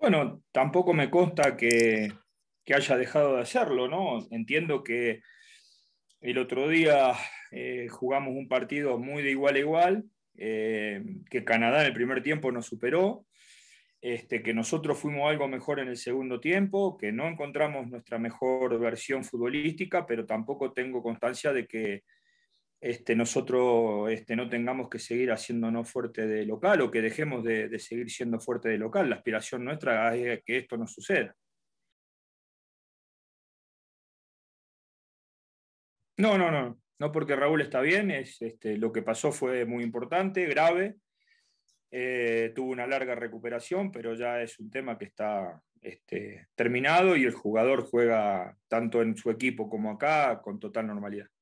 Bueno, tampoco me consta que, haya dejado de hacerlo, ¿no? Entiendo que el otro día eh, jugamos un partido muy de igual a igual, eh, que Canadá en el primer tiempo nos superó, este, que nosotros fuimos algo mejor en el segundo tiempo, que no encontramos nuestra mejor versión futbolística, pero tampoco tengo constancia de que este, nosotros este, no tengamos que seguir haciéndonos fuerte de local o que dejemos de, seguir siendo fuerte de local. La aspiración nuestra es que esto no suceda. No, no, no, no porque Raúl está bien, este, lo que pasó fue muy importante, grave, eh, tuvo una larga recuperación, pero ya es un tema que está terminado y el jugador juega tanto en su equipo como acá con total normalidad.